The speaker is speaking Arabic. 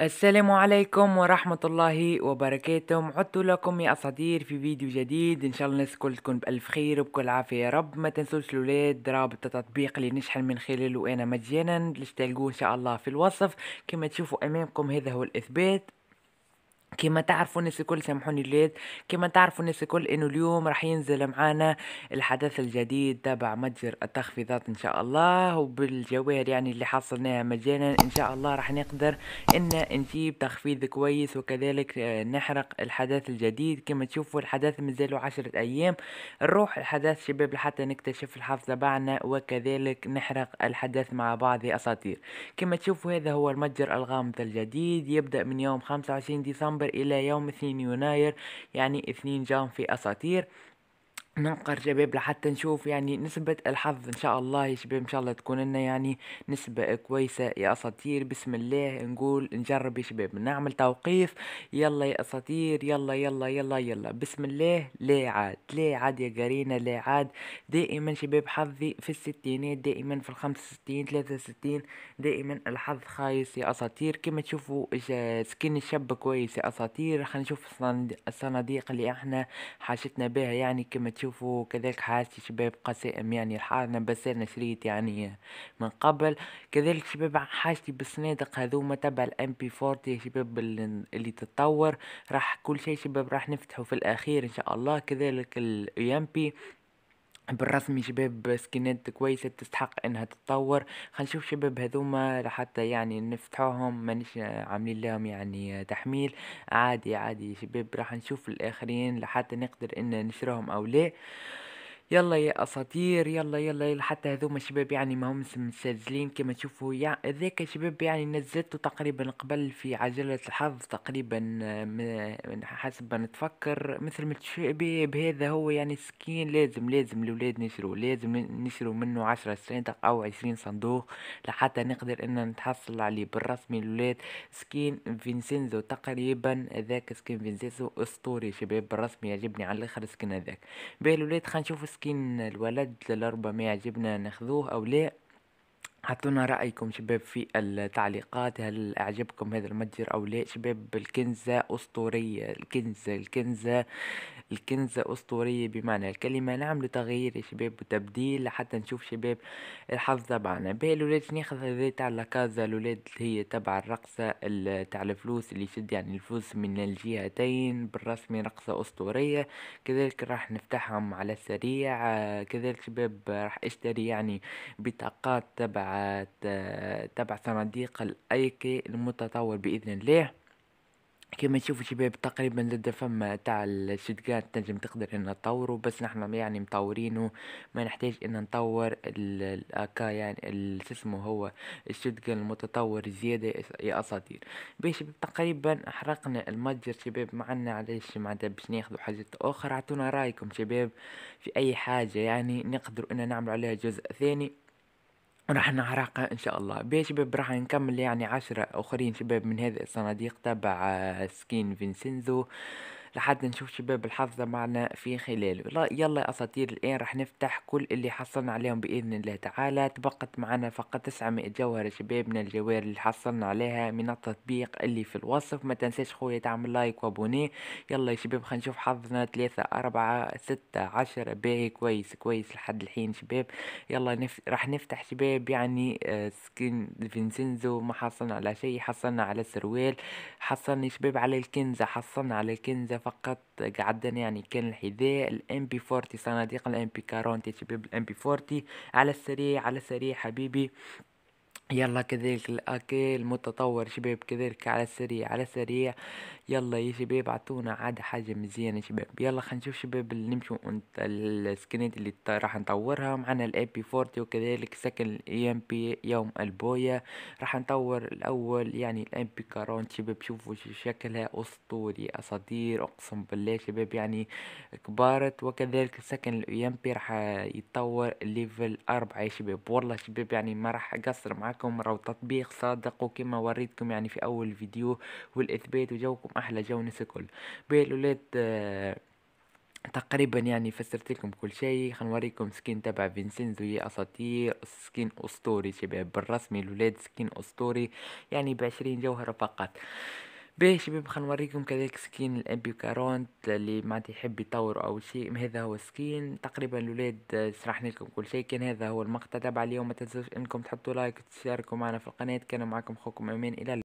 السلام عليكم ورحمة الله وبركاته عدت لكم يا أساطير في فيديو جديد إن شاء الله الناس كل تكون بألف خير وبكل عافية يا رب ما تنسوش الولاد رابط التطبيق اللي نشحن من خلاله أنا مجانا باش تلقوه إن شاء الله في الوصف كما تشوفوا أمامكم هذا هو الإثبات كما تعرفوا الناس الكل سامحوني الليل كما تعرفوا الناس الكل انه اليوم راح ينزل معانا الحدث الجديد تبع متجر التخفيضات ان شاء الله وبالجواهر يعني اللي حصلناها مجانا ان شاء الله راح نقدر ان نجيب تخفيض كويس وكذلك آه، نحرق الحدث الجديد كما تشوفوا الحدث مازالوا عشرة ايام نروح الحدث شباب حتى نكتشف الحظ تبعنا وكذلك نحرق الحدث مع بعض اساطير كما تشوفوا هذا هو المتجر الغامض الجديد يبدا من يوم 25 ديسمبر نوفمبر إلى يوم 2 يناير يعني 2 جام في أساطير ننقر شباب لحتى نشوف يعني نسبة الحظ ان شاء الله يا شباب ان شاء الله تكون لنا يعني نسبة كويسة يا اساطير بسم الله نقول نجرب يا شباب نعمل توقيف يلا يا اساطير يلا يلا يلا يلا بسم الله لا عاد لا عاد يا قرينا لا عاد دائما شباب حظي في الستينات دائما في الخمسة ستين ثلاثة ستين دائما الحظ خايس يا اساطير كما تشوفوا سكين الشاب كويس يا اساطير خلينا نشوف الصناديق اللي احنا حاجتنا بها يعني كما تشوفوا كذلك حالتي شباب قسائم يعني الحارنا بس انا شريت يعني من قبل كذلك شباب حاجتي بالصنادق هذوما تبع الام بي 40 شباب اللي تتطور راح كل شيء شباب راح نفتحه في الاخير ان شاء الله كذلك الام بي e بالرسمي شباب سكنات كويسة تستحق انها تتطور خنشوف شباب هذوما لحتى يعني نفتحوهم مانيش عاملين لهم يعني تحميل عادي عادي شباب راح نشوف الاخرين لحتى نقدر ان نشرهم او لا يلا يا اساطير يلا يلا, يلا حتى هذوما شباب يعني ما هم مسجلين كما تشوفوا يا ذاك شباب يعني نزلته تقريبا قبل في عجلة الحظ تقريبا حسب ما نتفكر مثل ما بهذا هو يعني سكين لازم لازم الاولاد نشرو لازم نشرو منه عشرة صندوق او عشرين صندوق لحتى نقدر ان نتحصل عليه بالرسمي الاولاد سكين فينسينزو تقريبا ذاك سكين فينسينزو اسطوري شباب بالرسمي يعجبني على الاخر سكين هذاك باهي الاولاد خلينا نشوفوا مسكين الولد لربما يعجبنا ناخذوه أو لا حطونا رأيكم شباب في التعليقات هل أعجبكم هذا المتجر أو لا شباب الكنزة أسطورية الكنزة الكنزة الكنزة أسطورية بمعنى الكلمة نعم لتغيير الشباب وتبديل حتى نشوف شباب الحظ تبعنا باهي الولاد ناخذ هذا تاع لاكازا الولاد اللي هي تبع الرقصة تاع الفلوس اللي يشد يعني الفلوس من الجهتين بالرسمي رقصة أسطورية كذلك راح نفتحهم على السريع كذلك شباب راح اشتري يعني بطاقات تبع تبع صناديق الأيكي المتطور بإذن الله كما تشوفوا شباب تقريبا زاد فما تاع الشتقات تنجم تقدر ان تطوروا بس نحنا يعني مطورينه ما نحتاج ان نطور الاكا يعني اسمه هو الشتقة المتطور زيادة يا اساطير باش شباب تقريبا حرقنا المتجر شباب معنا علاش معناتها باش ناخذوا حاجات اخرى اعطونا رايكم شباب في اي حاجة يعني نقدروا ان نعملوا عليها جزء ثاني راح نعرقها ان شاء الله بيه شباب راح نكمل يعني عشرة اخرين شباب من هذه الصناديق تبع سكين فينسينزو لحد نشوف شباب الحظ معنا في خلاله يلا يا أساطير الآن راح نفتح كل اللي حصلنا عليهم بإذن الله تعالى تبقت معنا فقط 900 جوهرة شباب من الجواهر اللي حصلنا عليها من التطبيق اللي في الوصف ما تنساش خويا تعمل لايك وابونيه يلا يا شباب خلينا نشوف حظنا 3 4 6 10 باهي كويس كويس لحد الحين شباب يلا نف... راح نفتح شباب يعني آه، سكين فينسينزو ما حصلنا على شيء حصلنا على سروال حصلنا شباب على الكنزة حصلنا على الكنزة فقط قعدنا يعني كان الحذاء الام بي 40 صناديق الام بي 40 بي الام بي 40 على السريع على السريع حبيبي يلا كذلك الاكل متطور شباب كذلك على السريع على السريع يلا يا شباب عطونا عاد حاجة مزيانة شباب يلا خلينا نشوف شباب اللي نمشوا السكنات اللي راح نطورها معنا الام بي فورتي وكذلك سكن الاي ام بي يوم البويا راح نطور الاول يعني الام بي كارون شباب شوفوا شكلها اسطوري اساطير اقسم بالله شباب يعني كبارت وكذلك سكن الاي ام بي راح يتطور ليفل اربعة يا شباب والله شباب يعني ما راح اقصر معاكم معكم راهو تطبيق صادق وكما وريتكم يعني في اول فيديو والاثبات وجوكم احلى جو ناس الكل باهي الاولاد آه، تقريبا يعني فسرت لكم كل شيء خنوريكم سكين تبع فينسينزو يا اساطير سكين اسطوري شباب بالرسمي الاولاد سكين اسطوري يعني بعشرين جوهرة فقط باهي شباب خنوريكم كذلك سكين الابي كارونت اللي معنتها يحب يطور او شيء هذا هو سكين تقريبا الاولاد آه، شرحنا لكم كل شيء كان هذا هو المقطع تبع اليوم ما تنسوش انكم تحطوا لايك وتشاركوا معنا في القناه كان معكم اخوكم امين الى